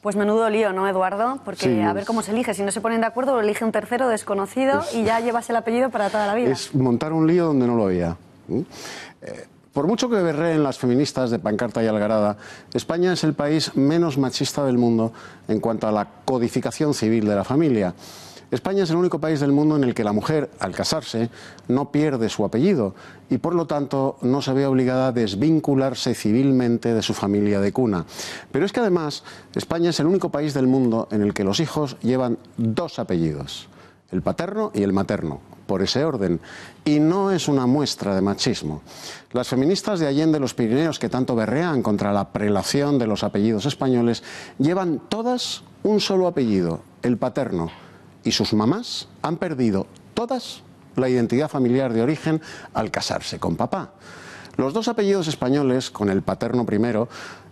Pues menudo lío, ¿no, Eduardo? Porque a ver cómo se elige. Si no se ponen de acuerdo, lo elige un tercero desconocido y ya llevas el apellido para toda la vida. Es montar un lío donde no lo había. ¿eh? Eh, por mucho que en las feministas de Pancarta y Algarada, España es el país menos machista del mundo en cuanto a la codificación civil de la familia. España es el único país del mundo en el que la mujer, al casarse, no pierde su apellido y por lo tanto no se ve obligada a desvincularse civilmente de su familia de cuna. Pero es que además España es el único país del mundo en el que los hijos llevan dos apellidos, el paterno y el materno, por ese orden. Y no es una muestra de machismo. Las feministas de Allende los Pirineos, que tanto berrean contra la prelación de los apellidos españoles, llevan todas un solo apellido, el paterno y sus mamás han perdido todas la identidad familiar de origen al casarse con papá. Los dos apellidos españoles, con el paterno primero,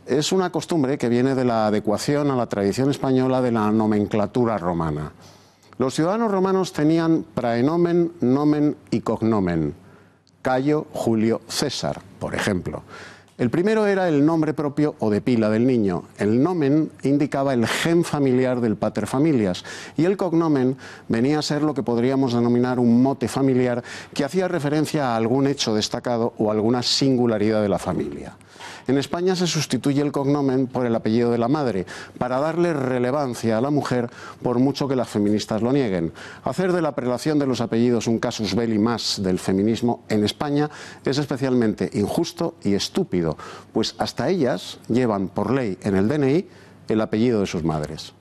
es una costumbre que viene de la adecuación a la tradición española de la nomenclatura romana. Los ciudadanos romanos tenían praenomen, nomen y cognomen. Cayo, Julio, César, por ejemplo. El primero era el nombre propio o de pila del niño. El nomen indicaba el gen familiar del pater familias y el cognomen venía a ser lo que podríamos denominar un mote familiar que hacía referencia a algún hecho destacado o alguna singularidad de la familia. En España se sustituye el cognomen por el apellido de la madre para darle relevancia a la mujer por mucho que las feministas lo nieguen. Hacer de la prelación de los apellidos un casus belli más del feminismo en España es especialmente injusto y estúpido pues hasta ellas llevan por ley en el DNI el apellido de sus madres.